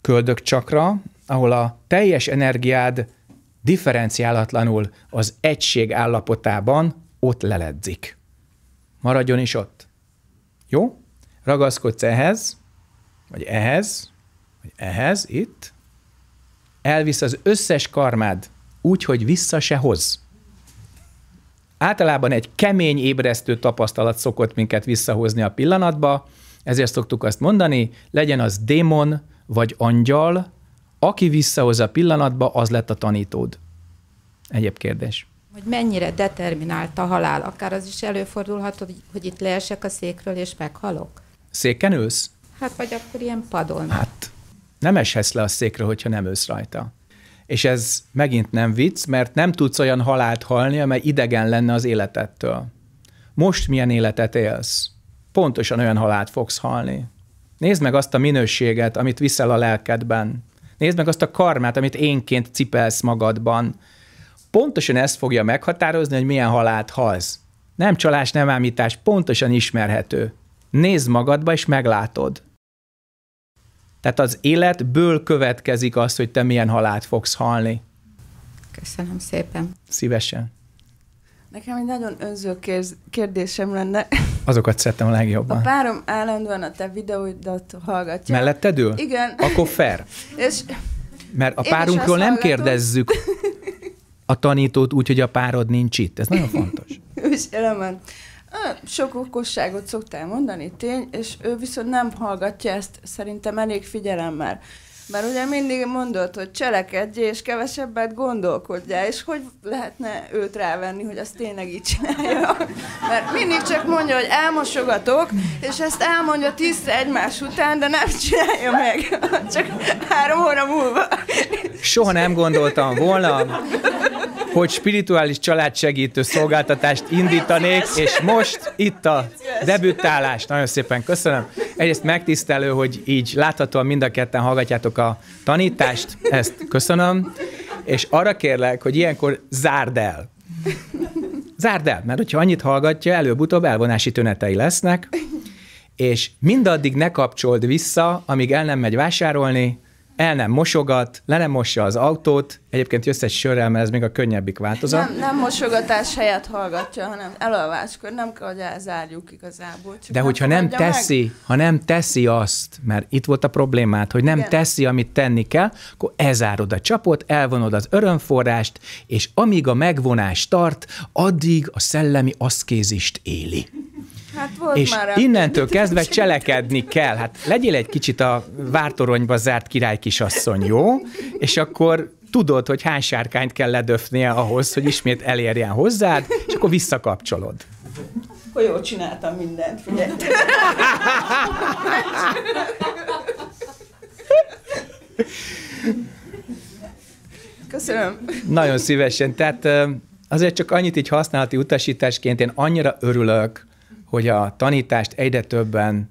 Köldök csakra, ahol a teljes energiád differenciálatlanul az egység állapotában ott leledzik. Maradjon is ott. Jó? Ragaszkodsz ehhez, vagy ehhez, vagy ehhez, itt. Elvisz az összes karmád úgy, hogy vissza se hoz. Általában egy kemény ébresztő tapasztalat szokott minket visszahozni a pillanatba, ezért szoktuk azt mondani, legyen az démon vagy angyal, aki visszahoz a pillanatba, az lett a tanítód. Egyéb kérdés. Hogy mennyire determinált a halál? Akár az is előfordulhat, hogy, hogy itt leesek a székről, és meghalok. Széken ülsz? Hát, vagy akkor ilyen padon. Hát, nem eshetsz le a székről, hogyha nem ülsz rajta. És ez megint nem vicc, mert nem tudsz olyan halált halni, amely idegen lenne az életettől. Most milyen életet élsz? Pontosan olyan halált fogsz halni. Nézd meg azt a minőséget, amit viszel a lelkedben. Nézd meg azt a karmát, amit énként cipelsz magadban. Pontosan ez fogja meghatározni, hogy milyen halált halsz. Nem csalás, nem ámítás, pontosan ismerhető. Nézd magadba, és meglátod. Tehát az életből következik az, hogy te milyen halált fogsz halni. Köszönöm szépen. Szívesen. Nekem egy nagyon önző kérdésem lenne. Azokat szedtem a legjobban. A párom állandóan a te videóidat hallgatja. Melletted ül? Igen. Akkor fair. És Mert a párunkról nem hallgatom. kérdezzük a tanítót úgy, hogy a párod nincs itt. Ez nagyon fontos. és elemen. Sok okosságot szoktál mondani, tény, és ő viszont nem hallgatja ezt szerintem elég figyelemmel. Mert ugye mindig mondod, hogy cselekedj, és kevesebbet gondolkodjál, és hogy lehetne őt rávenni, hogy azt tényleg így csinálja. Mert mindig csak mondja, hogy elmosogatok, és ezt elmondja tízszer egymás után, de nem csinálja meg. Csak három óra múlva. Soha nem gondoltam volna, hogy spirituális családsegítő szolgáltatást indítanék, és most itt a debütálás. Nagyon szépen köszönöm. Egyrészt megtisztelő, hogy így láthatóan mind a ketten hallgatjátok a tanítást, ezt köszönöm, és arra kérlek, hogy ilyenkor zárd el. Zárd el, mert hogyha annyit hallgatja, előbb-utóbb elvonási tünetei lesznek, és mindaddig ne kapcsold vissza, amíg el nem megy vásárolni, el nem mosogat, le nem mossa az autót, egyébként jössz egy sörrel, mert ez még a könnyebbik változat. Nem, nem mosogatás helyett hallgatja, hanem elalváskor, nem kell, hogy elzárjuk igazából. Csak De hogyha nem teszi, meg. ha nem teszi azt, mert itt volt a problémát, hogy nem Igen. teszi, amit tenni kell, akkor elzárod a csapot, elvonod az örömforrást, és amíg a megvonás tart, addig a szellemi aszkézist éli. Hát volt és már innentől kezdve cselekedni kell. Hát legyél egy kicsit a vártoronyba zárt király kisasszony, jó? És akkor tudod, hogy hány sárkányt kell ledöfnie ahhoz, hogy ismét elérjen hozzád, és akkor visszakapcsolod. Akkor jól csináltam mindent, figyelj. Köszönöm. Nagyon szívesen. Tehát azért csak annyit így használati utasításként én annyira örülök, hogy a tanítást egyre többen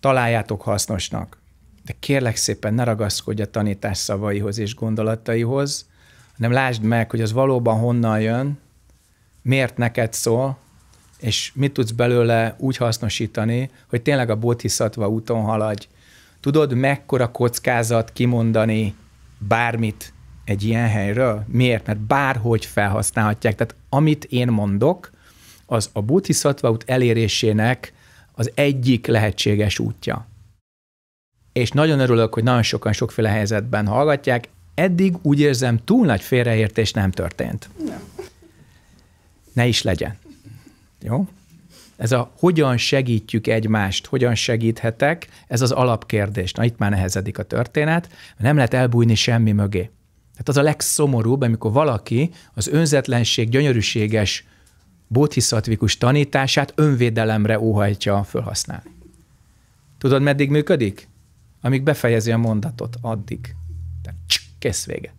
találjátok hasznosnak. De kérlek szépen ne ragaszkodj a tanítás szavaihoz és gondolataihoz, hanem lásd meg, hogy az valóban honnan jön, miért neked szól, és mit tudsz belőle úgy hasznosítani, hogy tényleg a bodhisattva úton haladj. Tudod, mekkora kockázat kimondani bármit egy ilyen helyről? Miért? Mert bárhogy felhasználhatják. Tehát amit én mondok, az a bodhisattva út elérésének az egyik lehetséges útja. És nagyon örülök, hogy nagyon sokan sokféle helyzetben hallgatják. Eddig úgy érzem, túl nagy félreértés nem történt. Ne is legyen. Jó? Ez a hogyan segítjük egymást, hogyan segíthetek, ez az alapkérdés. Na itt már nehezedik a történet, mert nem lehet elbújni semmi mögé. Tehát az a legszomorúbb, amikor valaki az önzetlenség gyönyörűséges bodhisattvikus tanítását önvédelemre óhajtja a felhasználni. Tudod, meddig működik? Amíg befejezi a mondatot, addig. Tehát csk, kész vége.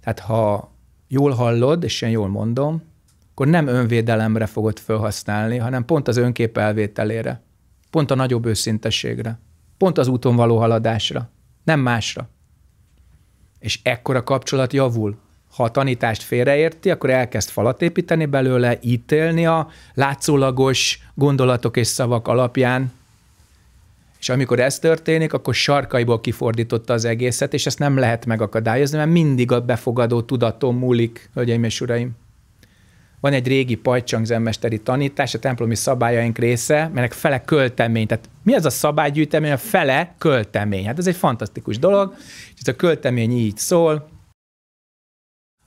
Tehát ha jól hallod, és én jól mondom, akkor nem önvédelemre fogod felhasználni, hanem pont az önkép elvételére, pont a nagyobb őszintességre, pont az úton való haladásra, nem másra. És ekkora kapcsolat javul, ha a tanítást félreérti, akkor elkezd falat építeni belőle, ítélni a látszólagos gondolatok és szavak alapján, és amikor ez történik, akkor sarkaiból kifordította az egészet, és ezt nem lehet megakadályozni, mert mindig a befogadó tudatom múlik, hölgyeim és uraim. Van egy régi pajcsang zenmesteri tanítás, a templomi szabályaink része, melynek fele költemény. Tehát mi az a szabálygyűjtemény? A fele költemény. Hát ez egy fantasztikus dolog, és ez a költemény így szól,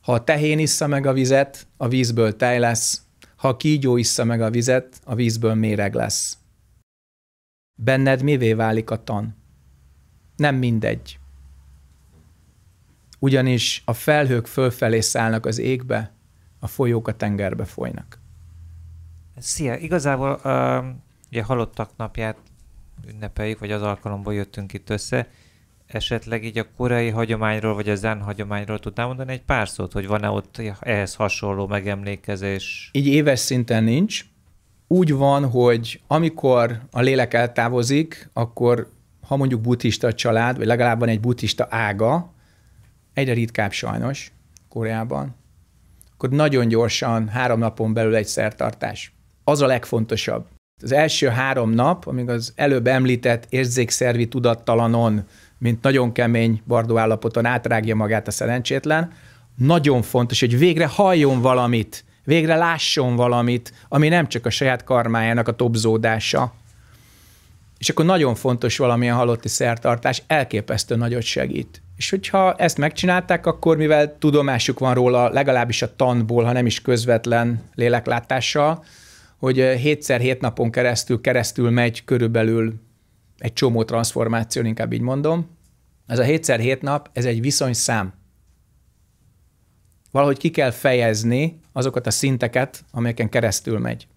ha a tehén issza meg a vizet, a vízből tej lesz, ha a kígyó issza meg a vizet, a vízből méreg lesz. Benned mivé válik a tan? Nem mindegy. Ugyanis a felhők fölfelé szállnak az égbe, a folyók a tengerbe folynak. Szia! Igazából uh, ugye halottak napját ünnepeljük, vagy az alkalomból jöttünk itt össze, esetleg így a koreai hagyományról, vagy a zen hagyományról tudnál mondani egy pár szót, hogy van-e ott ehhez hasonló megemlékezés? Így éves szinten nincs. Úgy van, hogy amikor a lélek eltávozik, akkor ha mondjuk buddhista család, vagy legalább van egy buddhista ága, egyre ritkább sajnos Koreában, akkor nagyon gyorsan, három napon belül egy szertartás. Az a legfontosabb. Az első három nap, amíg az előbb említett érzékszervi tudattalanon mint nagyon kemény bardó állapoton átrágja magát a szerencsétlen. Nagyon fontos, hogy végre halljon valamit, végre lásson valamit, ami nem csak a saját karmájának a tobzódása. És akkor nagyon fontos valamilyen halotti szertartás, elképesztő nagyot segít. És hogyha ezt megcsinálták, akkor mivel tudomásuk van róla, legalábbis a tanból, ha nem is közvetlen léleklátással, hogy 7 7 napon keresztül keresztül megy körülbelül egy csomó transformáció, inkább így mondom. Ez a 7x7 nap, ez egy viszony szám. Valahogy ki kell fejezni azokat a szinteket, amelyeken keresztül megy.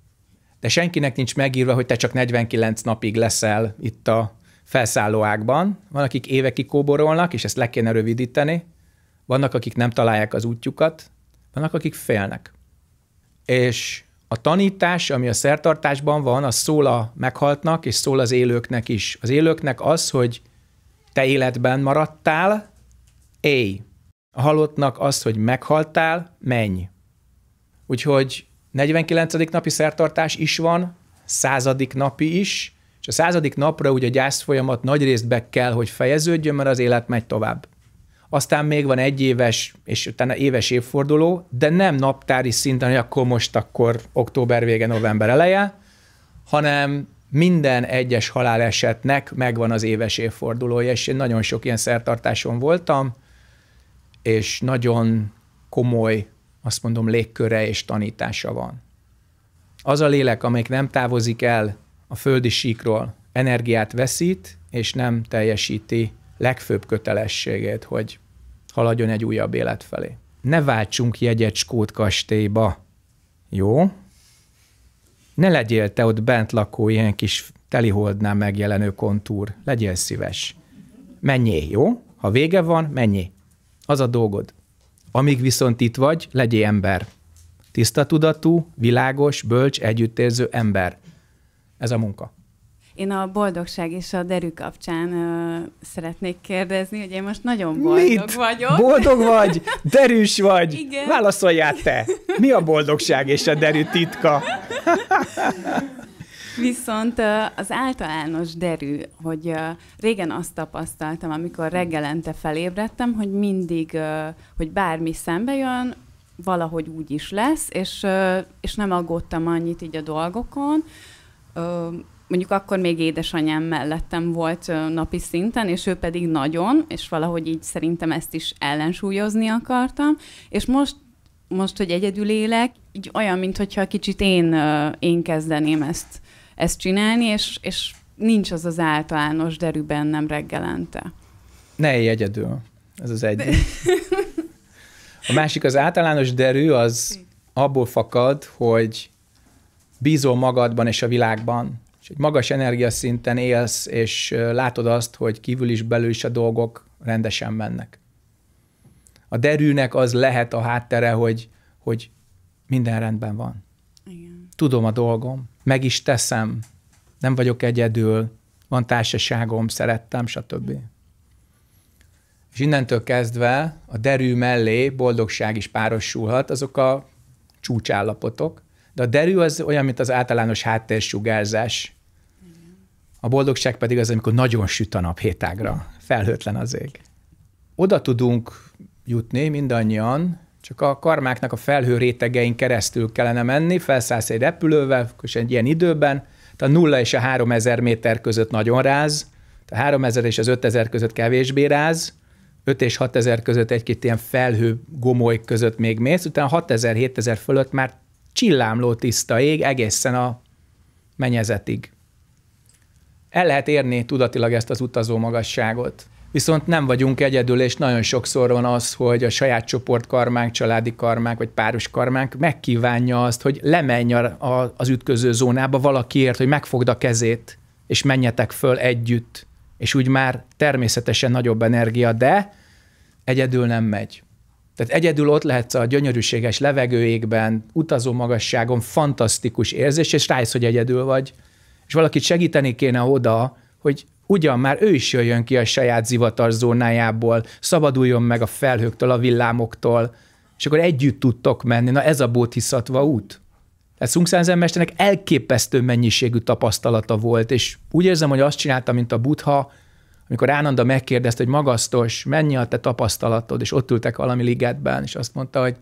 De senkinek nincs megírva, hogy te csak 49 napig leszel itt a felszállóákban. Van, akik évekig kóborolnak, és ezt le kéne rövidíteni. Vannak, akik nem találják az útjukat. Vannak, akik félnek. És a tanítás, ami a szertartásban van, az szól a meghaltnak, és szól az élőknek is. Az élőknek az, hogy te életben maradtál, éj. A halottnak az, hogy meghaltál, menj. Úgyhogy 49. napi szertartás is van, századik napi is, és a századik napra ugye a gyász folyamat nagy részt be kell, hogy fejeződjön, mert az élet megy tovább aztán még van egy éves, és utána éves évforduló, de nem naptári szinten, hogy akkor most akkor október vége, november eleje, hanem minden egyes halálesetnek megvan az éves évfordulója, és én nagyon sok ilyen szertartáson voltam, és nagyon komoly, azt mondom, légköre és tanítása van. Az a lélek, amelyik nem távozik el a földi síkról, energiát veszít, és nem teljesíti legfőbb kötelességét, hogy haladjon egy újabb élet felé. Ne váltsunk jegyet kastélyba. Jó? Ne legyél te ott bent lakó ilyen kis teliholdnál megjelenő kontúr. Legyél szíves. Menjél, jó? Ha vége van, menjél. Az a dolgod. Amíg viszont itt vagy, legyél ember. Tiszta tudatú, világos, bölcs, együttérző ember. Ez a munka. Én a boldogság és a derű kapcsán ö, szeretnék kérdezni, hogy én most nagyon boldog Mit? vagyok. Boldog vagy? Derűs vagy? Igen. Válaszoljál te! Mi a boldogság és a derű titka? Viszont az általános derű, hogy régen azt tapasztaltam, amikor reggelente felébredtem, hogy mindig, hogy bármi szembe jön, valahogy úgy is lesz, és, és nem aggódtam annyit így a dolgokon, mondjuk akkor még édesanyám mellettem volt napi szinten, és ő pedig nagyon, és valahogy így szerintem ezt is ellensúlyozni akartam, és most most, hogy egyedül élek, így olyan, mintha kicsit én, én kezdeném ezt, ezt csinálni, és, és nincs az az általános derű bennem reggelente. Ne élj egyedül. Ez az egyik. A másik, az általános derű, az abból fakad, hogy bízol magadban és a világban, és egy magas energiaszinten élsz, és látod azt, hogy kívül is belül is a dolgok rendesen mennek. A derűnek az lehet a háttere, hogy, hogy minden rendben van. Igen. Tudom a dolgom, meg is teszem, nem vagyok egyedül, van társaságom, szerettem, stb. Igen. És innentől kezdve a derű mellé boldogság is párosulhat, azok a csúcsállapotok. De a derű az olyan, mint az általános háttérsugárzás. A boldogság pedig az, amikor nagyon süt a nap hétágra, felhőtlen az ég. Oda tudunk jutni mindannyian, csak a karmáknak a felhő rétegein keresztül kellene menni, felszállsz egy repülővel, és egy ilyen időben, tehát a nulla és a három ezer méter között nagyon ráz, a három ezer és az öt ezer között kevésbé ráz, 5 és 6 ezer között egy-két ilyen felhő gomoly között még mész, utána 6 ezer, 7 ezer fölött már csillámló tiszta ég egészen a menyezetig. El lehet érni tudatilag ezt az utazó magasságot. Viszont nem vagyunk egyedül, és nagyon sokszor van az, hogy a saját csoportkarmánk, családi karmánk vagy páros karmánk megkívánja azt, hogy lemenj a, a, az ütköző zónába valakiért, hogy megfogd a kezét, és menjetek föl együtt, és úgy már természetesen nagyobb energia, de egyedül nem megy. Tehát egyedül ott lehetsz a gyönyörűséges levegőjékben, utazó magasságon, fantasztikus érzés, és rájössz, hogy egyedül vagy és valakit segíteni kéne oda, hogy ugyan már ő is jöjjön ki a saját zivatarzónájából, szabaduljon meg a felhőktől, a villámoktól, és akkor együtt tudtok menni. Na ez a bótiszatva út. Tehát Szungszán mesternek elképesztő mennyiségű tapasztalata volt, és úgy érzem, hogy azt csinálta, mint a butha, amikor Ánanda megkérdezte, hogy magasztos, mennyi a te tapasztalatod, és ott ültek valami ligetben, és azt mondta, hogy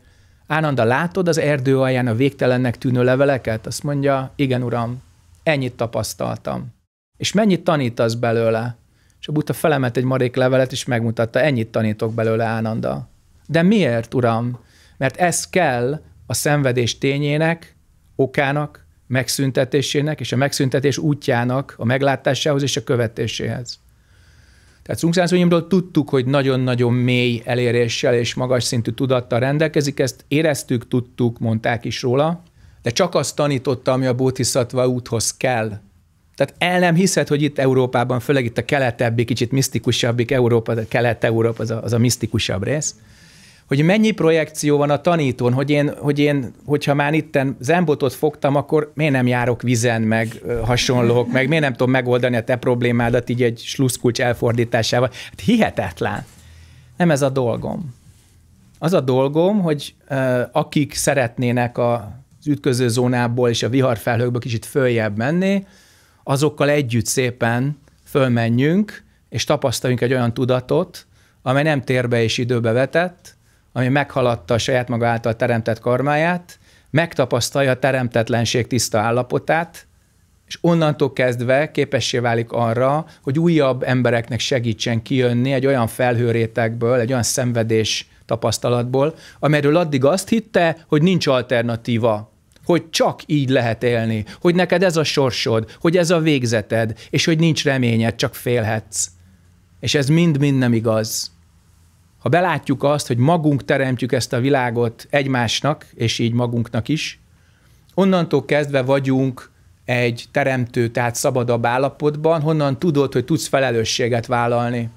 Ánanda, látod az erdő alján a végtelennek tűnő leveleket? Azt mondja, igen, uram, ennyit tapasztaltam. És mennyit tanítasz belőle? És a buta felemet egy marék levelet, és megmutatta, ennyit tanítok belőle Ánanda. De miért, uram? Mert ez kell a szenvedés tényének, okának, megszüntetésének, és a megszüntetés útjának, a meglátásához és a követéséhez. Tehát Szungszánszonyimról tudtuk, hogy nagyon-nagyon mély eléréssel és magas szintű tudattal rendelkezik, ezt éreztük, tudtuk, mondták is róla, de csak azt tanította, ami a Bodhisattva úthoz kell. Tehát el nem hiszed, hogy itt Európában, főleg itt a keletebbi, kicsit misztikusabbik Európa, kelet-európa az a, az a misztikusabb rész, hogy mennyi projekció van a tanítón, hogy én, hogy én hogyha már itten zembotot fogtam, akkor miért nem járok vizen, meg hasonlók, meg miért nem tudom megoldani a te problémádat így egy sluszkulcs elfordításával. Hát hihetetlen. Nem ez a dolgom. Az a dolgom, hogy akik szeretnének a az ütköző zónából és a viharfelhőkből kicsit följebb menni, azokkal együtt szépen fölmenjünk, és tapasztaljunk egy olyan tudatot, amely nem térbe és időbe vetett, ami meghaladta a saját maga által teremtett karmáját, megtapasztalja a teremtetlenség tiszta állapotát, és onnantól kezdve képessé válik arra, hogy újabb embereknek segítsen kijönni egy olyan felhőrétegből, egy olyan szenvedés tapasztalatból, amelyről addig azt hitte, hogy nincs alternatíva hogy csak így lehet élni, hogy neked ez a sorsod, hogy ez a végzeted, és hogy nincs reményed, csak félhetsz. És ez mind-mind nem igaz. Ha belátjuk azt, hogy magunk teremtjük ezt a világot egymásnak, és így magunknak is, onnantól kezdve vagyunk egy teremtő, tehát szabadabb állapotban, honnan tudod, hogy tudsz felelősséget vállalni.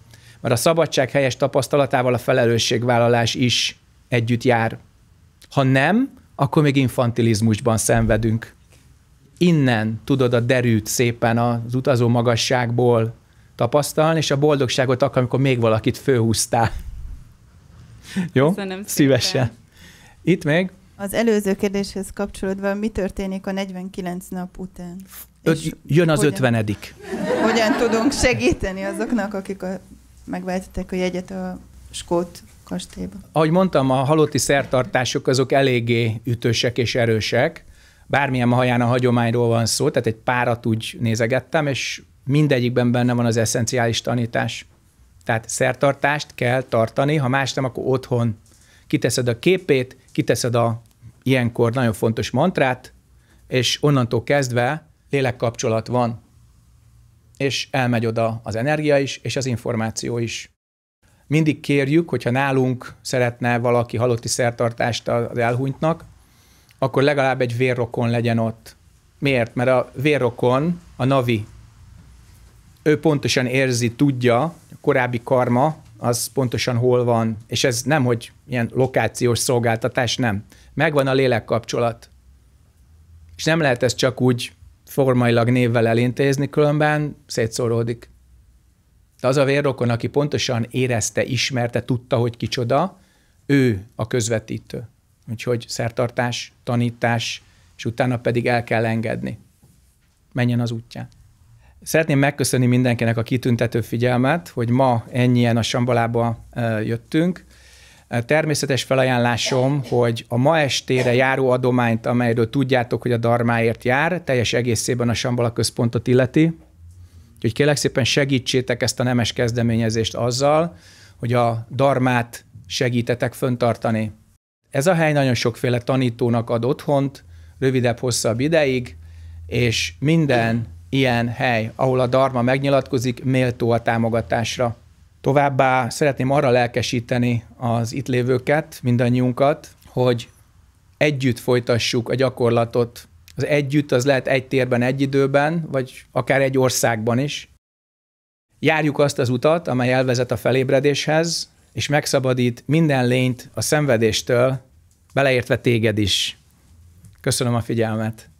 Mert a szabadság helyes tapasztalatával a felelősségvállalás is együtt jár. Ha nem, akkor még infantilizmusban szenvedünk. Innen tudod a derűt szépen az utazó magasságból tapasztalni, és a boldogságot akkor, amikor még valakit főhúztál. Jó? Köszönöm Szívesen. Itt még? Az előző kérdéshez kapcsolódva, mi történik a 49 nap után? Öt, jön az hogyan, ötvenedik. Hogyan tudunk segíteni azoknak, akik a, megváltották a jegyet a skót kastélyba. Ahogy mondtam, a halotti szertartások azok eléggé ütősek és erősek. Bármilyen haján a hagyományról van szó, tehát egy párat úgy nézegettem, és mindegyikben benne van az eszenciális tanítás. Tehát szertartást kell tartani, ha más nem, akkor otthon kiteszed a képét, kiteszed a ilyenkor nagyon fontos mantrát, és onnantól kezdve lélekkapcsolat van, és elmegy oda az energia is, és az információ is mindig kérjük, hogyha nálunk szeretne valaki halotti szertartást az elhunytnak, akkor legalább egy vérrokon legyen ott. Miért? Mert a vérrokon a navi. Ő pontosan érzi, tudja, a korábbi karma, az pontosan hol van, és ez nem, hogy ilyen lokációs szolgáltatás, nem. Megvan a lélek kapcsolat. És nem lehet ezt csak úgy formailag névvel elintézni, különben szétszóródik. De az a vérrokon, aki pontosan érezte, ismerte, tudta, hogy kicsoda, ő a közvetítő. Úgyhogy szertartás, tanítás, és utána pedig el kell engedni. Menjen az útján. Szeretném megköszönni mindenkinek a kitüntető figyelmet, hogy ma ennyien a Sambalába jöttünk. Természetes felajánlásom, hogy a ma estére járó adományt, amelyről tudjátok, hogy a Darmáért jár, teljes egészében a Sambala Központot illeti, Úgyhogy kérlek szépen segítsétek ezt a nemes kezdeményezést azzal, hogy a darmát segítetek föntartani. Ez a hely nagyon sokféle tanítónak ad otthont, rövidebb, hosszabb ideig, és minden ilyen hely, ahol a darma megnyilatkozik, méltó a támogatásra. Továbbá szeretném arra lelkesíteni az itt lévőket, mindannyiunkat, hogy együtt folytassuk a gyakorlatot az együtt, az lehet egy térben, egy időben, vagy akár egy országban is. Járjuk azt az utat, amely elvezet a felébredéshez, és megszabadít minden lényt a szenvedéstől, beleértve téged is. Köszönöm a figyelmet!